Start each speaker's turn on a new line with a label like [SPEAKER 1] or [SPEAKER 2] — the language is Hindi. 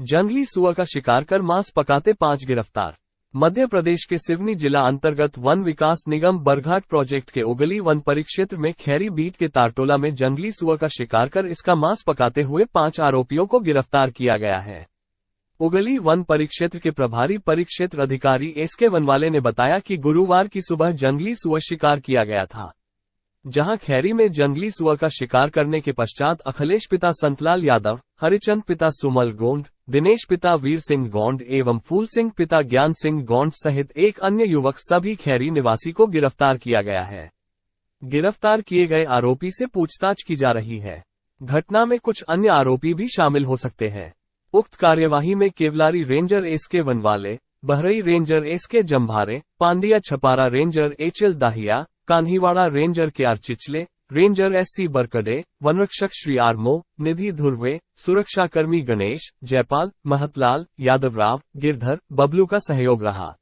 [SPEAKER 1] जंगली सुअर का शिकार कर मांस पकाते पांच गिरफ्तार मध्य प्रदेश के सिवनी जिला अंतर्गत वन विकास निगम बरघाट प्रोजेक्ट के उगली वन परिक्षेत्र में खैरी बीट के तारटोला में जंगली सुअर का शिकार कर इसका मांस पकाते हुए पांच आरोपियों को गिरफ्तार किया गया है उगली वन परिक्षेत्र के प्रभारी परिक्षेत्र अधिकारी एस के वनवाले ने बताया कि गुरुवार की सुबह जंगली सुअर शिकार किया गया था जहां खैरी में जंगली सुअर का शिकार करने के पश्चात अखिलेश पिता संतलाल यादव हरिचंद पिता सुमल गोंड दिनेश पिता वीर सिंह गौंड एवं फूल सिंह पिता ज्ञान सिंह गौंड सहित एक अन्य युवक सभी खैरी निवासी को गिरफ्तार किया गया है गिरफ्तार किए गए आरोपी से पूछताछ की जा रही है घटना में कुछ अन्य आरोपी भी शामिल हो सकते हैं उक्त कार्यवाही में केवलारी रेंजर एस के वनवाले बहरई ranger S K Jambhare Pandiya Chhapara ranger H L Dahiya Kanhiwada ranger K R Chichle ranger S C Barkade वनरक्षक श्री आर्मो निधि धुर्वे सुरक्षाकर्मी गणेश जयपाल महतलाल यादवराव गिरधर बबलू का सहयोग रहा